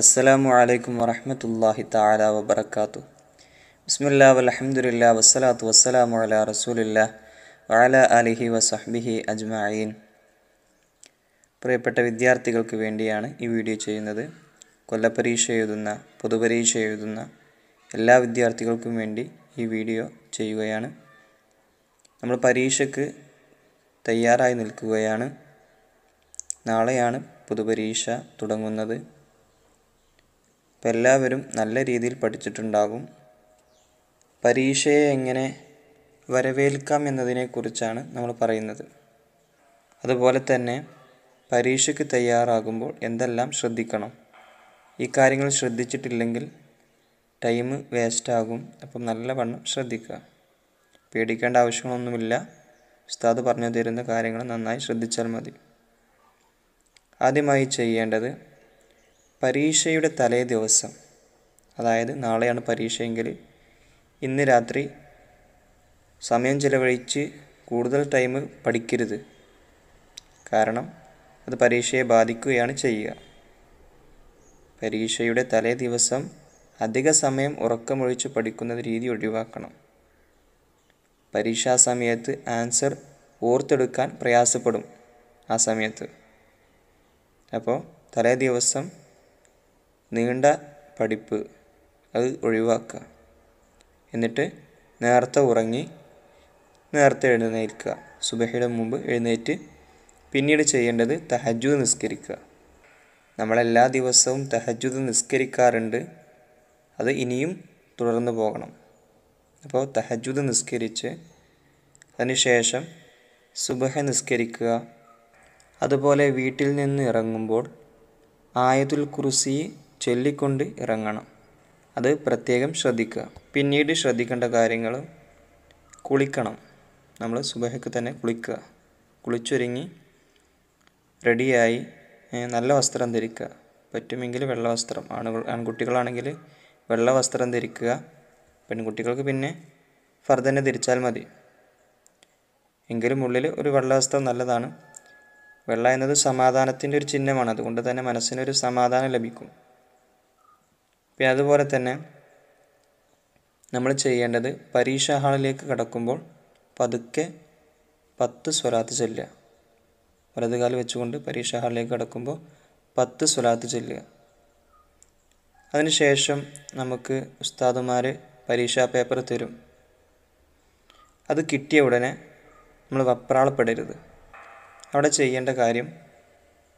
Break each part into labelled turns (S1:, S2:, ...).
S1: അസ്സലാമു അലൈക്കും വറഹമത്തല്ലാഹി താല വബർക്കാത്തു ബിസ്മില്ലാ വലഹമുല്ല വസ്സലാത്തു വസ്സലാമു അല റസൂലില്ല വഅല അലിഹി വസഹ്ബിഹി അജ്മഈൻ പ്രിയപ്പെട്ട വിദ്യാർത്ഥികൾക്ക് വേണ്ടിയാണ് ഈ വീഡിയോ ചെയ്യുന്നത് കൊല്ലപ്പരീക്ഷ എഴുതുന്ന പൊതുപരീക്ഷ എഴുതുന്ന എല്ലാ വിദ്യാർത്ഥികൾക്കും വേണ്ടി ഈ വീഡിയോ ചെയ്യുകയാണ് നമ്മൾ പരീക്ഷയ്ക്ക് തയ്യാറായി നിൽക്കുകയാണ് നാളെയാണ് പൊതുപരീക്ഷ തുടങ്ങുന്നത് അപ്പം എല്ലാവരും നല്ല രീതിയിൽ പഠിച്ചിട്ടുണ്ടാകും പരീക്ഷയെ എങ്ങനെ വരവേൽക്കാം എന്നതിനെക്കുറിച്ചാണ് നമ്മൾ പറയുന്നത് അതുപോലെ തന്നെ പരീക്ഷയ്ക്ക് തയ്യാറാകുമ്പോൾ എന്തെല്ലാം ശ്രദ്ധിക്കണം ഈ കാര്യങ്ങൾ ശ്രദ്ധിച്ചിട്ടില്ലെങ്കിൽ ടൈം വേസ്റ്റാകും അപ്പം നല്ലവണ്ണം ശ്രദ്ധിക്കുക പേടിക്കേണ്ട ആവശ്യങ്ങളൊന്നുമില്ല ഉസ്താദ് പറഞ്ഞു തരുന്ന കാര്യങ്ങൾ നന്നായി ശ്രദ്ധിച്ചാൽ മതി ആദ്യമായി ചെയ്യേണ്ടത് പരീക്ഷയുടെ തലേ ദിവസം അതായത് നാളെയാണ് പരീക്ഷയെങ്കിൽ ഇന്ന് രാത്രി സമയം ചിലവഴിച്ച് കൂടുതൽ ടൈം പഠിക്കരുത് കാരണം അത് പരീക്ഷയെ ബാധിക്കുകയാണ് ചെയ്യുക പരീക്ഷയുടെ തലേ ദിവസം അധിക സമയം ഉറക്കമൊഴിച്ച് പഠിക്കുന്ന രീതി ഒഴിവാക്കണം പരീക്ഷാ സമയത്ത് ആൻസർ ഓർത്തെടുക്കാൻ പ്രയാസപ്പെടും ആ സമയത്ത് അപ്പോൾ തലേ ദിവസം നീണ്ട പഠിപ്പ് അത് ഒഴിവാക്കുക എന്നിട്ട് നേരത്തെ ഉറങ്ങി നേരത്തെ എഴുന്നേൽക്കുക സുബഹയുടെ മുമ്പ് എഴുന്നേറ്റ് പിന്നീട് ചെയ്യേണ്ടത് തഹജു നിസ്കരിക്കുക നമ്മളെല്ലാ ദിവസവും തഹജുദ് നിസ്കരിക്കാറുണ്ട് അത് ഇനിയും തുടർന്നു പോകണം അപ്പോൾ തഹജുദ് നിസ്കരിച്ച് അതിനുശേഷം സുബഹ നിസ്കരിക്കുക അതുപോലെ വീട്ടിൽ നിന്ന് ഇറങ്ങുമ്പോൾ ആയതുൽ കുറിസി ചൊല്ലിക്കൊണ്ട് ഇറങ്ങണം അത് പ്രത്യേകം ശ്രദ്ധിക്കുക പിന്നീട് ശ്രദ്ധിക്കേണ്ട കാര്യങ്ങൾ കുളിക്കണം നമ്മൾ സുബഹയ്ക്ക് തന്നെ കുളിക്കുക കുളിച്ചൊരുങ്ങി റെഡിയായി നല്ല വസ്ത്രം ധരിക്കുക പറ്റുമെങ്കിൽ വെള്ള വസ്ത്രം ആണുകൾ ആൺകുട്ടികളാണെങ്കിൽ വെള്ള വസ്ത്രം ധരിക്കുക പെൺകുട്ടികൾക്ക് പിന്നെ ഫർദനെ ധരിച്ചാൽ മതി എങ്കിലും ഉള്ളിൽ ഒരു വെള്ള വസ്ത്രം നല്ലതാണ് വെള്ള എന്നത് സമാധാനത്തിൻ്റെ ഒരു ചിഹ്നമാണ് അതുകൊണ്ട് തന്നെ മനസ്സിനൊരു സമാധാനം ലഭിക്കും പിന്നെ അതുപോലെ തന്നെ നമ്മൾ ചെയ്യേണ്ടത് പരീക്ഷാ ഹാളിലേക്ക് കടക്കുമ്പോൾ പതുക്കെ പത്ത് സ്വലാത്ത് ചൊല്ലുക വലതുകാല് വെച്ചുകൊണ്ട് പരീക്ഷാ ഹാളിലേക്ക് കടക്കുമ്പോൾ പത്ത് സ്വലാത്ത് ചൊല്ലുക അതിനുശേഷം നമുക്ക് ഉസ്താദുമാർ പരീക്ഷാ പേപ്പർ തരും അത് കിട്ടിയ ഉടനെ നമ്മൾ വപ്രാളപ്പെടരുത് അവിടെ ചെയ്യേണ്ട കാര്യം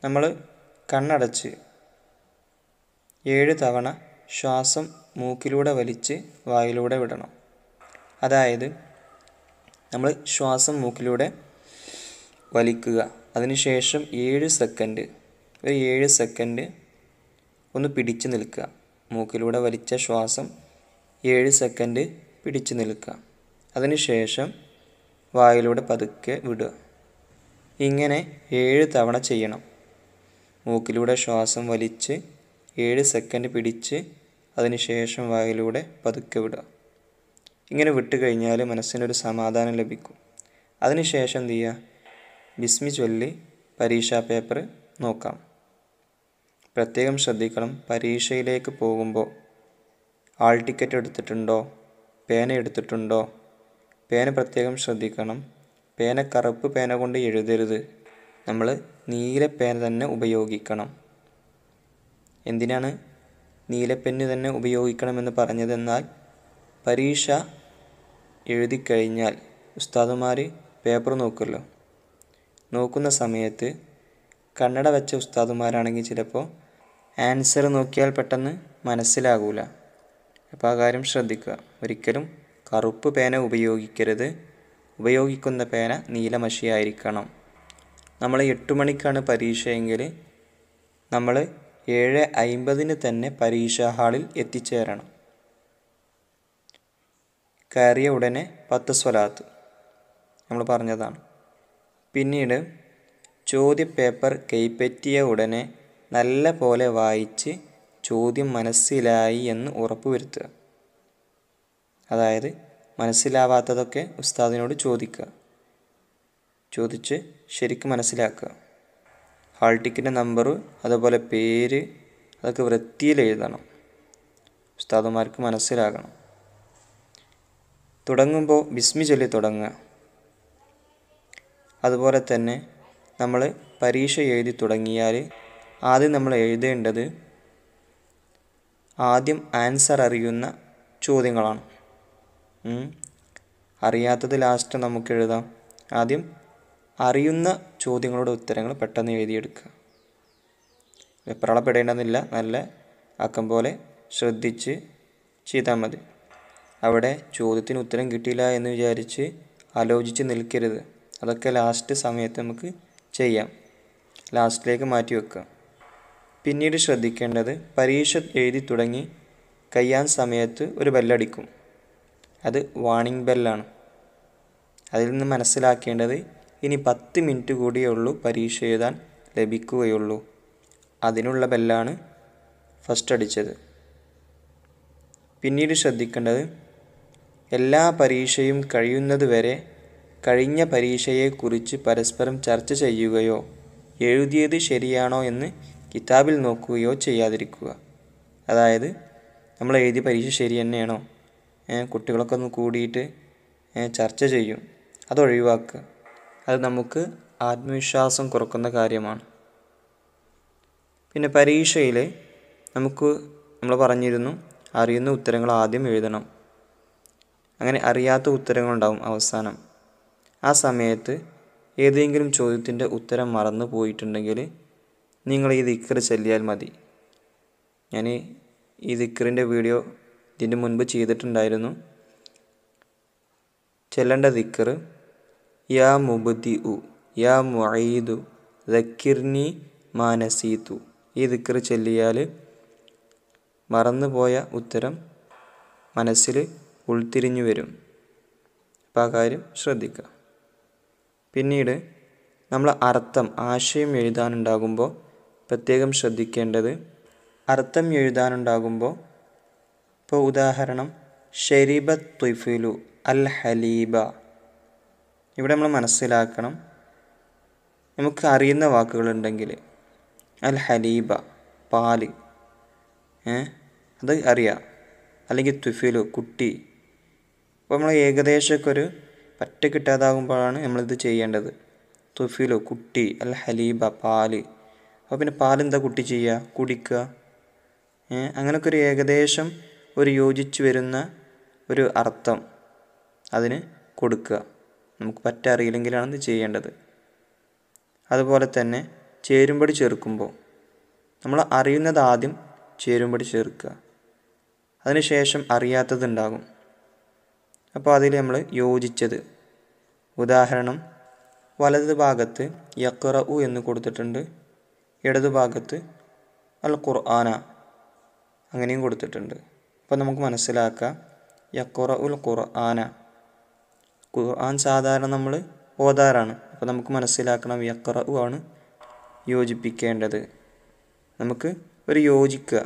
S1: നമ്മൾ കണ്ണടച്ച് ഏഴ് തവണ ശ്വാസം മൂക്കിലൂടെ വലിച്ച് വായിലൂടെ വിടണം അതായത് നമ്മൾ ശ്വാസം മൂക്കിലൂടെ വലിക്കുക അതിനുശേഷം ഏഴ് സെക്കൻഡ് ഒരു ഏഴ് സെക്കൻഡ് ഒന്ന് പിടിച്ചു നിൽക്കുക മൂക്കിലൂടെ വലിച്ച ശ്വാസം ഏഴ് സെക്കൻഡ് പിടിച്ചു നിൽക്കുക അതിനുശേഷം വായിലൂടെ പതുക്കെ വിടുക ഇങ്ങനെ ഏഴ് തവണ ചെയ്യണം മൂക്കിലൂടെ ശ്വാസം വലിച്ച് ഏഴ് സെക്കൻഡ് പിടിച്ച് അതിനുശേഷം വായിലൂടെ പതുക്കെ വിടുക ഇങ്ങനെ വിട്ട് കഴിഞ്ഞാൽ മനസ്സിനൊരു സമാധാനം ലഭിക്കും അതിനുശേഷം എന്ത് ചെയ്യുക ബിസ്മി ചൊല്ലി പരീക്ഷാ പേപ്പർ നോക്കാം പ്രത്യേകം ശ്രദ്ധിക്കണം പരീക്ഷയിലേക്ക് പോകുമ്പോൾ ആൾ ടിക്കറ്റ് എടുത്തിട്ടുണ്ടോ പേന എടുത്തിട്ടുണ്ടോ പേന പ്രത്യേകം ശ്രദ്ധിക്കണം പേന കറുപ്പ് പേന കൊണ്ട് എഴുതരുത് നമ്മൾ നീല പേന തന്നെ ഉപയോഗിക്കണം എന്തിനാണ് നീലപ്പെന്ന് തന്നെ ഉപയോഗിക്കണമെന്ന് പറഞ്ഞതെന്നാൽ പരീക്ഷ എഴുതിക്കഴിഞ്ഞാൽ ഉസ്താദുമാർ പേപ്പർ നോക്കുമല്ലോ നോക്കുന്ന സമയത്ത് കണ്ണട വെച്ച ഉസ്താദുമാരാണെങ്കിൽ ചിലപ്പോൾ ആൻസർ നോക്കിയാൽ പെട്ടെന്ന് മനസ്സിലാകൂല അപ്പോൾ ആ കാര്യം ശ്രദ്ധിക്കുക ഒരിക്കലും കറുപ്പ് പേന ഉപയോഗിക്കരുത് ഉപയോഗിക്കുന്ന പേന നീലമഷിയായിരിക്കണം നമ്മൾ എട്ട് മണിക്കാണ് പരീക്ഷയെങ്കിൽ നമ്മൾ ഏഴ് അയിമ്പതിന് തന്നെ പരീക്ഷാ ഹാളിൽ എത്തിച്ചേരണം കയറിയ ഉടനെ പത്ത് സ്വലാത്ത് നമ്മൾ പറഞ്ഞതാണ് പിന്നീട് ചോദ്യപേപ്പർ കൈപ്പറ്റിയ ഉടനെ നല്ല പോലെ വായിച്ച് ചോദ്യം മനസ്സിലായി എന്ന് ഉറപ്പുവരുത്തുക അതായത് മനസ്സിലാവാത്തതൊക്കെ ഉസ്താദിനോട് ചോദിക്കുക ചോദിച്ച് ശരിക്കും മനസ്സിലാക്കുക ഹാൾ ടിക്കറ്റ് നമ്പർ അതുപോലെ പേര് അതൊക്കെ വൃത്തിയിൽ എഴുതണം ഉസ്താദുമാർക്ക് മനസ്സിലാകണം തുടങ്ങുമ്പോൾ ബിസ്മി ചൊല്ലി തുടങ്ങുക അതുപോലെ തന്നെ നമ്മൾ പരീക്ഷ എഴുതി തുടങ്ങിയാൽ ആദ്യം നമ്മൾ എഴുതേണ്ടത് ആദ്യം ആൻസർ അറിയുന്ന ചോദ്യങ്ങളാണ് അറിയാത്തത് ലാസ്റ്റ് നമുക്ക് എഴുതാം ആദ്യം അറിയുന്ന ചോദ്യങ്ങളുടെ ഉത്തരങ്ങൾ പെട്ടെന്ന് എഴുതിയെടുക്കുക വെപ്രാളപ്പെടേണ്ടതില്ല നല്ല അക്കം പോലെ ശ്രദ്ധിച്ച് ചെയ്താൽ മതി അവിടെ ചോദ്യത്തിന് ഉത്തരം കിട്ടിയില്ല എന്ന് വിചാരിച്ച് ആലോചിച്ച് നിൽക്കരുത് അതൊക്കെ ലാസ്റ്റ് സമയത്ത് നമുക്ക് ചെയ്യാം ലാസ്റ്റിലേക്ക് മാറ്റി വെക്കുക പിന്നീട് ശ്രദ്ധിക്കേണ്ടത് പരീക്ഷ എഴുതി തുടങ്ങി കഴിയാൻ സമയത്ത് ഒരു ബെല്ലടിക്കും അത് വാണിംഗ് ബെല്ലാണ് അതിൽ നിന്ന് മനസ്സിലാക്കേണ്ടത് ഇനി പത്ത് മിനിറ്റ് കൂടിയേ ഉള്ളൂ പരീക്ഷ എഴുതാൻ ലഭിക്കുകയുള്ളൂ അതിനുള്ള ബെല്ലാണ് ഫസ്റ്റ് അടിച്ചത് പിന്നീട് ശ്രദ്ധിക്കേണ്ടത് എല്ലാ പരീക്ഷയും കഴിയുന്നത് വരെ കഴിഞ്ഞ പരീക്ഷയെക്കുറിച്ച് പരസ്പരം ചർച്ച ചെയ്യുകയോ എഴുതിയത് ശരിയാണോ എന്ന് കിതാബിൽ നോക്കുകയോ ചെയ്യാതിരിക്കുക അതായത് നമ്മൾ എഴുതിയ പരീക്ഷ ശരി തന്നെയാണോ കുട്ടികളൊക്കെ ഒന്ന് കൂടിയിട്ട് ചർച്ച ചെയ്യും അതൊഴിവാക്കുക അത് നമുക്ക് ആത്മവിശ്വാസം കുറക്കുന്ന കാര്യമാണ് പിന്നെ പരീക്ഷയിൽ നമുക്ക് നമ്മൾ പറഞ്ഞിരുന്നു അറിയുന്ന ഉത്തരങ്ങൾ ആദ്യം എഴുതണം അങ്ങനെ അറിയാത്ത ഉത്തരങ്ങളുണ്ടാവും അവസാനം ആ സമയത്ത് ഏതെങ്കിലും ചോദ്യത്തിൻ്റെ ഉത്തരം മറന്നു പോയിട്ടുണ്ടെങ്കിൽ നിങ്ങൾ ഈ ദിക്കർ ചൊല്ലിയാൽ മതി ഞാൻ ഈ ദിക്കറിൻ്റെ വീഡിയോ ഇതിന് മുൻപ് ചെയ്തിട്ടുണ്ടായിരുന്നു ചെല്ലേണ്ട ദിക്കർ യാ മുബുദി ഉ യാ മുഈദു ദക്കിർനി മാനസീതു ഈ ദിക്കർ ചൊല്ലിയാൽ മറന്നുപോയ ഉത്തരം മനസ്സിൽ ഉൾത്തിരിഞ്ഞു വരും അപ്പം ആ കാര്യം ശ്രദ്ധിക്കുക പിന്നീട് നമ്മൾ അർത്ഥം ആശയം എഴുതാനുണ്ടാകുമ്പോൾ പ്രത്യേകം ശ്രദ്ധിക്കേണ്ടത് അർത്ഥം എഴുതാനുണ്ടാകുമ്പോൾ ഇപ്പോൾ ഉദാഹരണം ഷെരീബ തുഫിലു അൽ ഹലീബ ഇവിടെ നമ്മൾ മനസ്സിലാക്കണം നമുക്ക് അറിയുന്ന വാക്കുകളുണ്ടെങ്കിൽ അൽ ഹലീബ പാല് അത് അറിയാം അല്ലെങ്കിൽ തുഫിലു കുട്ടി അപ്പോൾ നമ്മൾ ഏകദേശമൊക്കെ ഒരു പറ്റ കിട്ടാതാകുമ്പോഴാണ് നമ്മളിത് ചെയ്യേണ്ടത് തുഫിലു കുട്ടി അൽ ഹലീബ പാല് അപ്പോൾ പിന്നെ പാലെന്താ കുട്ടി ചെയ്യുക കുടിക്കുക അങ്ങനൊക്കെ ഒരു ഏകദേശം ഒരു യോജിച്ച് വരുന്ന ഒരു അർത്ഥം അതിന് കൊടുക്കുക നമുക്ക് പറ്റാറിയില്ലെങ്കിലാണ് ഇത് ചെയ്യേണ്ടത് അതുപോലെ തന്നെ ചേരുംപടി ചേർക്കുമ്പോൾ നമ്മൾ അറിയുന്നത് ആദ്യം ചേരുംപടി ചേർക്കുക അതിനുശേഷം അറിയാത്തതുണ്ടാകും അപ്പോൾ അതിൽ നമ്മൾ യോജിച്ചത് ഉദാഹരണം വലത് ഭാഗത്ത് യക്കുറ ഉ എന്ന് കൊടുത്തിട്ടുണ്ട് ഇടതു ഭാഗത്ത് അൽ ഖുർആന അങ്ങനെയും കൊടുത്തിട്ടുണ്ട് അപ്പോൾ നമുക്ക് മനസ്സിലാക്കാം യക്കുറ ഉൽ ഖുർആന ഖുർആൻ സാധാരണ നമ്മൾ ഓതാറാണ് അപ്പോൾ നമുക്ക് മനസ്സിലാക്കണം യക്റഉ ആണ് യോജിപ്പിക്കേണ്ടത് നമുക്ക് ഒരു യോജിക്കുക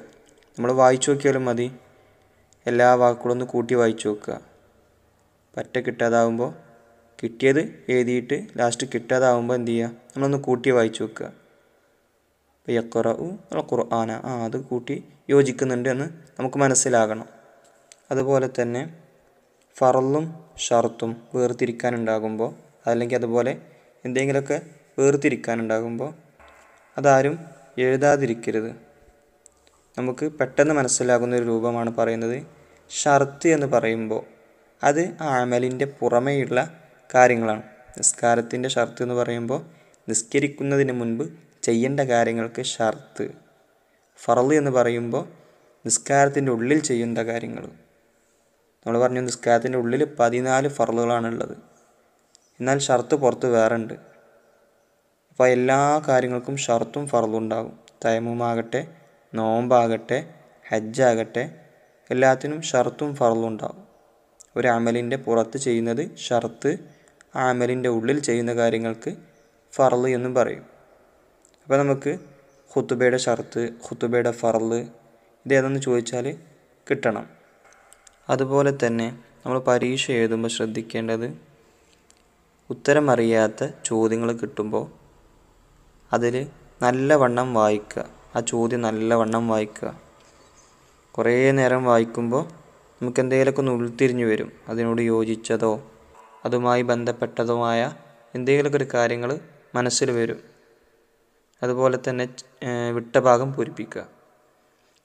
S1: നമ്മൾ വായിച്ചു നോക്കിയാലും മതി എല്ലാ വാക്കുകളും ഒന്ന് കൂട്ടി വായിച്ചു നോക്കുക പറ്റ കിട്ടാതാവുമ്പോൾ കിട്ടിയത് എഴുതിയിട്ട് ലാസ്റ്റ് കിട്ടാതാവുമ്പോൾ എന്ത് ചെയ്യുക നമ്മളൊന്ന് കൂട്ടി വായിച്ചു നോക്കുക ഇപ്പോൾ യക്കുറു ഖുർആന ആ അത് കൂട്ടി യോജിക്കുന്നുണ്ട് എന്ന് നമുക്ക് മനസ്സിലാകണം അതുപോലെ തന്നെ ഫറലും ഷർത്തും വേർതിരിക്കാനുണ്ടാകുമ്പോൾ അല്ലെങ്കിൽ അതുപോലെ എന്തെങ്കിലുമൊക്കെ വേർതിരിക്കാനുണ്ടാകുമ്പോൾ അതാരും എഴുതാതിരിക്കരുത് നമുക്ക് പെട്ടെന്ന് മനസ്സിലാകുന്ന ഒരു രൂപമാണ് പറയുന്നത് ഷർത്ത് എന്ന് പറയുമ്പോൾ അത് ആമലിൻ്റെ പുറമേയുള്ള കാര്യങ്ങളാണ് നിസ്കാരത്തിൻ്റെ ഷർത്ത് എന്ന് പറയുമ്പോൾ നിസ്കരിക്കുന്നതിന് മുൻപ് ചെയ്യേണ്ട കാര്യങ്ങൾക്ക് ഷർത്ത് ഫറൽ എന്ന് പറയുമ്പോൾ നിസ്കാരത്തിൻ്റെ ഉള്ളിൽ ചെയ്യേണ്ട കാര്യങ്ങൾ നമ്മൾ പറഞ്ഞു നിസ്കാരത്തിൻ്റെ ഉള്ളിൽ പതിനാല് ഫറലുകളാണ് ഉള്ളത് എന്നാൽ ഷർത്ത് പുറത്ത് വേറെ ഉണ്ട് അപ്പോൾ എല്ലാ കാര്യങ്ങൾക്കും ഷർത്തും ഫറലും ഉണ്ടാകും തയമുമാകട്ടെ നോമ്പാകട്ടെ ഹജ്ജാകട്ടെ എല്ലാത്തിനും ഷർത്തും ഫറലും ഉണ്ടാകും ഒരു അമലിൻ്റെ പുറത്ത് ചെയ്യുന്നത് ഷർത്ത് ആ അമലിൻ്റെ ഉള്ളിൽ ചെയ്യുന്ന കാര്യങ്ങൾക്ക് ഫറല് എന്നും പറയും അപ്പോൾ നമുക്ക് ഹുത്തുബയുടെ ഷർത്ത് ഹുത്തുബയുടെ ഫറല് ഇതേതെന്ന് ചോദിച്ചാൽ കിട്ടണം അതുപോലെ തന്നെ നമ്മൾ പരീക്ഷ എഴുതുമ്പോൾ ശ്രദ്ധിക്കേണ്ടത് ഉത്തരം ചോദ്യങ്ങൾ കിട്ടുമ്പോൾ അതിൽ നല്ലവണ്ണം വായിക്കുക ആ ചോദ്യം നല്ലവണ്ണം വായിക്കുക കുറേ നേരം വായിക്കുമ്പോൾ നമുക്ക് എന്തെങ്കിലുമൊക്കെ ഒന്ന് ഉൾത്തിരിഞ്ഞു വരും അതിനോട് യോജിച്ചതോ അതുമായി ബന്ധപ്പെട്ടതോ ആയ എന്തെങ്കിലുമൊക്കെ ഒരു കാര്യങ്ങൾ മനസ്സിൽ വരും അതുപോലെ തന്നെ വിട്ട ഭാഗം പൂരിപ്പിക്കുക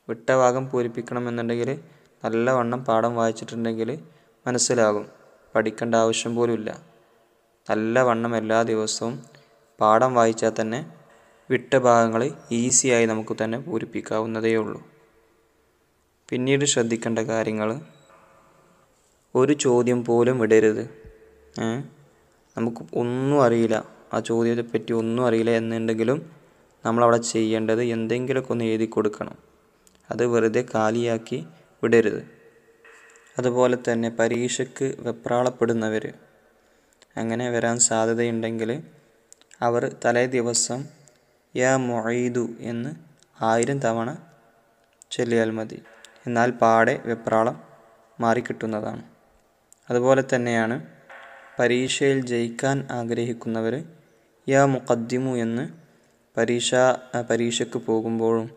S1: വിട്ട ഭാഗം പൂരിപ്പിക്കണം എന്നുണ്ടെങ്കിൽ നല്ലവണ്ണം പാഠം വായിച്ചിട്ടുണ്ടെങ്കിൽ മനസ്സിലാകും പഠിക്കേണ്ട ആവശ്യം പോലുമില്ല നല്ലവണ്ണം എല്ലാ ദിവസവും പാഠം വായിച്ചാൽ തന്നെ വിട്ട ഭാഗങ്ങൾ ഈസിയായി നമുക്ക് തന്നെ പൂരിപ്പിക്കാവുന്നതേ ഉള്ളൂ പിന്നീട് ശ്രദ്ധിക്കേണ്ട കാര്യങ്ങൾ ഒരു ചോദ്യം പോലും വിടരുത് നമുക്ക് ഒന്നും അറിയില്ല ആ ചോദ്യത്തെ പറ്റി ഒന്നും അറിയില്ല എന്നുണ്ടെങ്കിലും നമ്മളവിടെ ചെയ്യേണ്ടത് എന്തെങ്കിലുമൊക്കെ ഒന്ന് എഴുതി കൊടുക്കണം അത് വെറുതെ കാലിയാക്കി വിടരുത് അതുപോലെ തന്നെ പരീക്ഷയ്ക്ക് വെപ്രാളപ്പെടുന്നവർ അങ്ങനെ വരാൻ സാധ്യതയുണ്ടെങ്കിൽ അവർ തലേ ദിവസം യാ മൊയ്തു എന്ന് ആയിരം തവണ ചൊല്ലിയാൽ മതി എന്നാൽ പാടെ വെപ്രാളം മാറിക്കിട്ടുന്നതാണ് അതുപോലെ തന്നെയാണ് പരീക്ഷയിൽ ജയിക്കാൻ ആഗ്രഹിക്കുന്നവർ യാ മുഖദ്ദിമു എന്ന് പരീക്ഷ പരീക്ഷയ്ക്ക് പോകുമ്പോഴും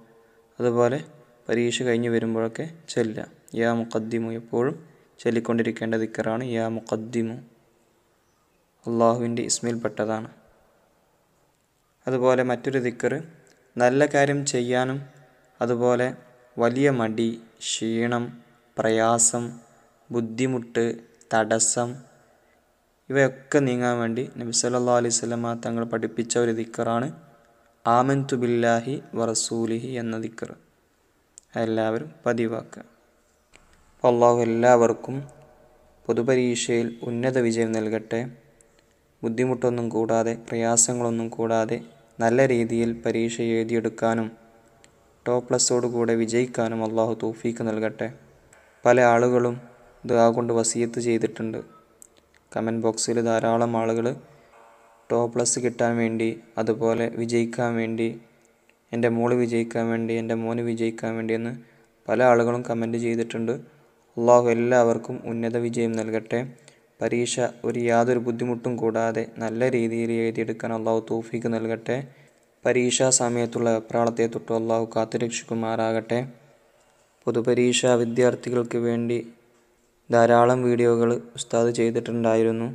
S1: അതുപോലെ പരീക്ഷ കഴിഞ്ഞ് വരുമ്പോഴൊക്കെ ചെല്ലുക യാ മുഖദ്ദിമു എപ്പോഴും ചൊല്ലിക്കൊണ്ടിരിക്കേണ്ട ദിക്കറാണ് യാ മുഖദ്ദിമു അള്ളാഹുവിൻ്റെ ഇസ്മിൽപ്പെട്ടതാണ് അതുപോലെ മറ്റൊരു ദിക്കർ നല്ല കാര്യം ചെയ്യാനും അതുപോലെ വലിയ മടി ക്ഷീണം പ്രയാസം ബുദ്ധിമുട്ട് തടസ്സം ഇവയൊക്കെ നീങ്ങാൻ വേണ്ടി നബി സല്ലാ അലൈഹി തങ്ങൾ പഠിപ്പിച്ച ഒരു ദിക്കറാണ് ആമൻ തുബില്ലാഹി വറസൂലിഹി എന്ന ദിക്കർ എല്ലാവരും പതിവാക്കുക അള്ളാഹു എല്ലാവർക്കും പൊതുപരീക്ഷയിൽ ഉന്നത വിജയം നൽകട്ടെ ബുദ്ധിമുട്ടൊന്നും കൂടാതെ പ്രയാസങ്ങളൊന്നും കൂടാതെ നല്ല രീതിയിൽ പരീക്ഷ എഴുതിയെടുക്കാനും ടോപ്പ് പ്ലസോടുകൂടെ വിജയിക്കാനും അള്ളാഹു തോഫീക്ക് നൽകട്ടെ പല ആളുകളും ദുആ കൊണ്ട് വസീത്ത് ചെയ്തിട്ടുണ്ട് കമൻറ്റ് ബോക്സിൽ ധാരാളം ആളുകൾ ടോപ്പ് പ്ലസ് കിട്ടാൻ വേണ്ടി അതുപോലെ വിജയിക്കാൻ വേണ്ടി എൻ്റെ മോൾ വിജയിക്കാൻ വേണ്ടി എൻ്റെ മോന് വിജയിക്കാൻ വേണ്ടി എന്ന് പല ആളുകളും കമൻറ്റ് ചെയ്തിട്ടുണ്ട് അള്ളാഹു എല്ലാവർക്കും ഉന്നത വിജയം നൽകട്ടെ പരീക്ഷ ഒരു യാതൊരു ബുദ്ധിമുട്ടും കൂടാതെ നല്ല രീതിയിൽ എഴുതിയെടുക്കാൻ അള്ളാഹു തോഫിക്ക് നൽകട്ടെ പരീക്ഷാ സമയത്തുള്ള വെപ്രാളത്തെ തൊട്ട് അള്ളാഹു കാത്തുരക്ഷിക്കുമാറാകട്ടെ പൊതുപരീക്ഷാ വിദ്യാർത്ഥികൾക്ക് വേണ്ടി ധാരാളം വീഡിയോകൾ ഉസ്താദ് ചെയ്തിട്ടുണ്ടായിരുന്നു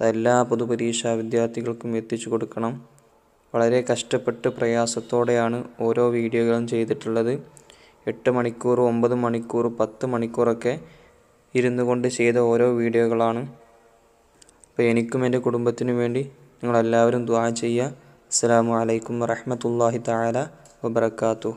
S1: അതെല്ലാ പൊതുപരീക്ഷാ വിദ്യാർത്ഥികൾക്കും എത്തിച്ചു കൊടുക്കണം വളരെ കഷ്ടപ്പെട്ട് പ്രയാസത്തോടെയാണ് ഓരോ വീഡിയോകളും ചെയ്തിട്ടുള്ളത് എട്ട് മണിക്കൂർ ഒമ്പത് മണിക്കൂർ പത്ത് മണിക്കൂറൊക്കെ ഇരുന്നു കൊണ്ട് ചെയ്ത ഓരോ വീഡിയോകളാണ് അപ്പോൾ എനിക്കും എൻ്റെ കുടുംബത്തിനും വേണ്ടി നിങ്ങളെല്ലാവരും ദ്വാ ചെയ്യുക അസ്സാം വലൈക്കും വറഹമത്തല്ലാഹി താല വബർക്കാത്തു